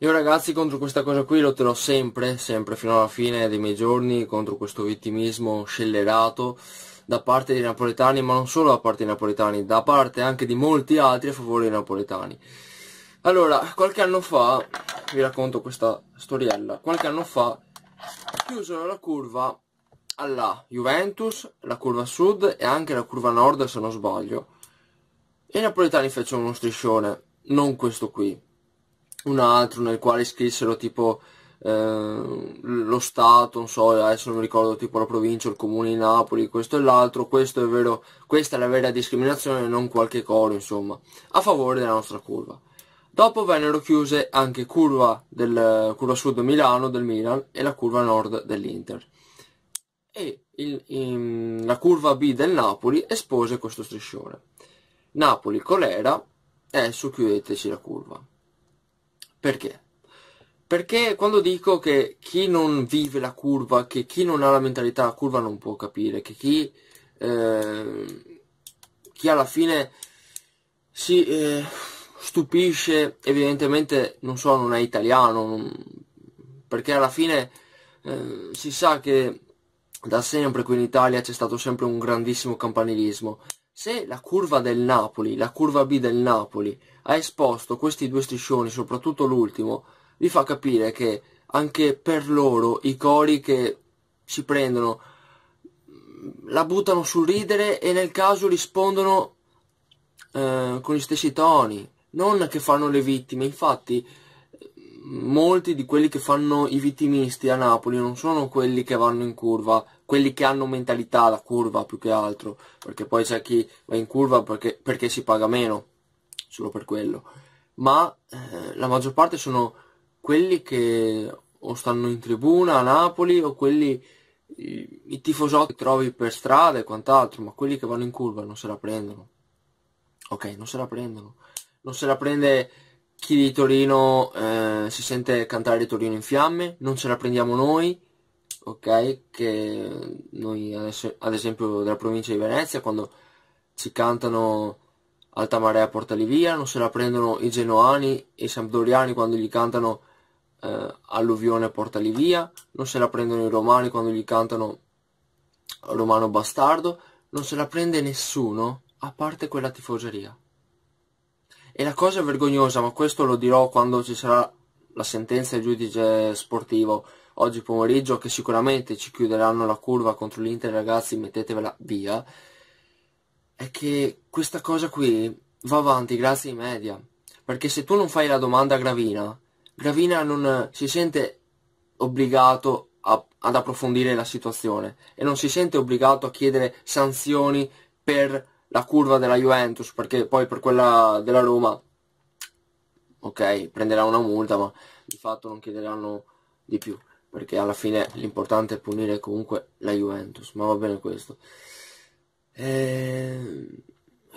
Io ragazzi contro questa cosa qui lotterò sempre, sempre fino alla fine dei miei giorni, contro questo vittimismo scellerato da parte dei napoletani, ma non solo da parte dei napoletani, da parte anche di molti altri a favore dei napoletani. Allora, qualche anno fa, vi racconto questa storiella, qualche anno fa chiusero la curva alla Juventus, la curva sud e anche la curva nord se non sbaglio. E i napoletani fecero uno striscione, non questo qui, un altro nel quale scrissero tipo eh, lo Stato, non so, adesso non ricordo tipo la provincia, il comune di Napoli, questo e l'altro, questo è vero, questa è la vera discriminazione non qualche coro, insomma, a favore della nostra curva. Dopo vennero chiuse anche curva, del, curva sud Milano del Milan e la curva nord dell'Inter. E il, in, la curva B del Napoli espose questo striscione. Napoli colera, adesso chiudeteci la curva. Perché? Perché quando dico che chi non vive la curva, che chi non ha la mentalità la curva non può capire, che chi, eh, chi alla fine si eh, stupisce, evidentemente non so, non è italiano, non, perché alla fine eh, si sa che da sempre qui in Italia c'è stato sempre un grandissimo campanilismo se la curva del Napoli, la curva B del Napoli, ha esposto questi due striscioni, soprattutto l'ultimo, vi fa capire che anche per loro i cori che si prendono mm, la buttano sul ridere e nel caso rispondono eh, con gli stessi toni, non che fanno le vittime, infatti molti di quelli che fanno i vittimisti a Napoli non sono quelli che vanno in curva quelli che hanno mentalità da curva più che altro, perché poi c'è chi va in curva perché, perché si paga meno, solo per quello, ma eh, la maggior parte sono quelli che o stanno in tribuna a Napoli o quelli i, i tifosotti che trovi per strada e quant'altro, ma quelli che vanno in curva non se la prendono. Ok, non se la prendono. Non se la prende chi di Torino eh, si sente cantare di Torino in fiamme, non ce la prendiamo noi, ok? Che noi adesso, ad esempio della provincia di Venezia quando ci cantano Alta Marea portali via, non se la prendono i genoani e i sampdoriani quando gli cantano eh, Alluvione portali via, non se la prendono i romani quando gli cantano Romano bastardo, non se la prende nessuno a parte quella tifoseria. E la cosa vergognosa, ma questo lo dirò quando ci sarà la sentenza del giudice sportivo, oggi pomeriggio che sicuramente ci chiuderanno la curva contro l'Inter ragazzi mettetevela via è che questa cosa qui va avanti grazie ai media perché se tu non fai la domanda a Gravina Gravina non eh, si sente obbligato a, ad approfondire la situazione e non si sente obbligato a chiedere sanzioni per la curva della Juventus perché poi per quella della Roma ok prenderà una multa ma di fatto non chiederanno di più perché alla fine l'importante è punire comunque la Juventus, ma va bene questo. E... Ehm,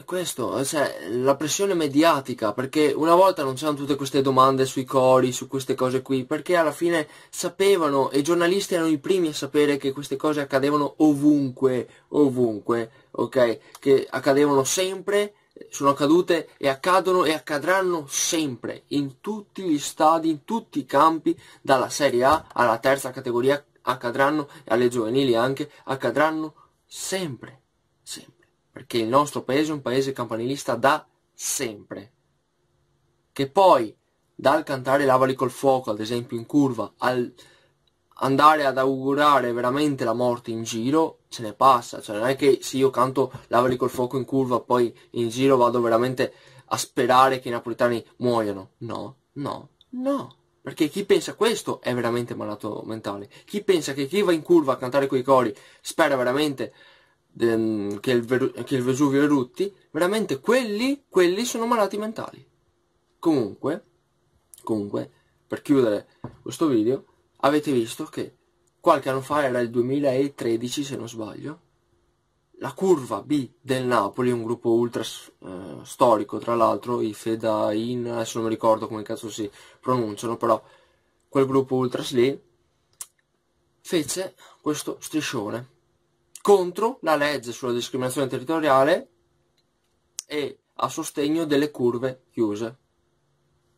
questo, cioè, la pressione mediatica, perché una volta non c'erano tutte queste domande sui cori, su queste cose qui, perché alla fine sapevano, e i giornalisti erano i primi a sapere che queste cose accadevano ovunque, ovunque, ok? Che accadevano sempre sono accadute e accadono e accadranno sempre, in tutti gli stadi, in tutti i campi, dalla Serie A alla terza categoria accadranno e alle giovanili anche, accadranno sempre, sempre, perché il nostro paese è un paese campanilista da sempre. Che poi dal cantare Lavali col fuoco, ad esempio in curva, al andare ad augurare veramente la morte in giro ce ne passa, cioè non è che se io canto lavali col fuoco in curva poi in giro vado veramente a sperare che i napoletani muoiano, no, no, no, perché chi pensa questo è veramente malato mentale, chi pensa che chi va in curva a cantare quei cori spera veramente ehm, che, il che il Vesuvio erutti, veramente quelli, quelli sono malati mentali. Comunque, comunque, per chiudere questo video, avete visto che qualche anno fa, era il 2013 se non sbaglio, la curva B del Napoli, un gruppo ultra eh, storico tra l'altro, i Fedain adesso non mi ricordo come cazzo si pronunciano, però quel gruppo ultras lì fece questo striscione contro la legge sulla discriminazione territoriale e a sostegno delle curve chiuse.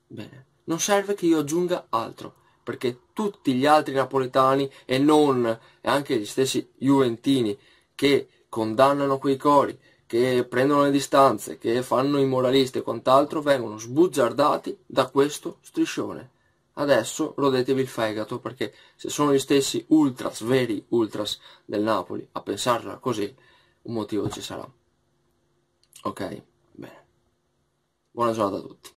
Bene, non serve che io aggiunga altro perché tutti gli altri napoletani e non e anche gli stessi juventini che condannano quei cori, che prendono le distanze, che fanno i moralisti e quant'altro, vengono sbugiardati da questo striscione. Adesso rodetevi il fegato perché se sono gli stessi ultras, veri ultras del Napoli, a pensarla così, un motivo ci sarà. Ok? Bene. Buona giornata a tutti.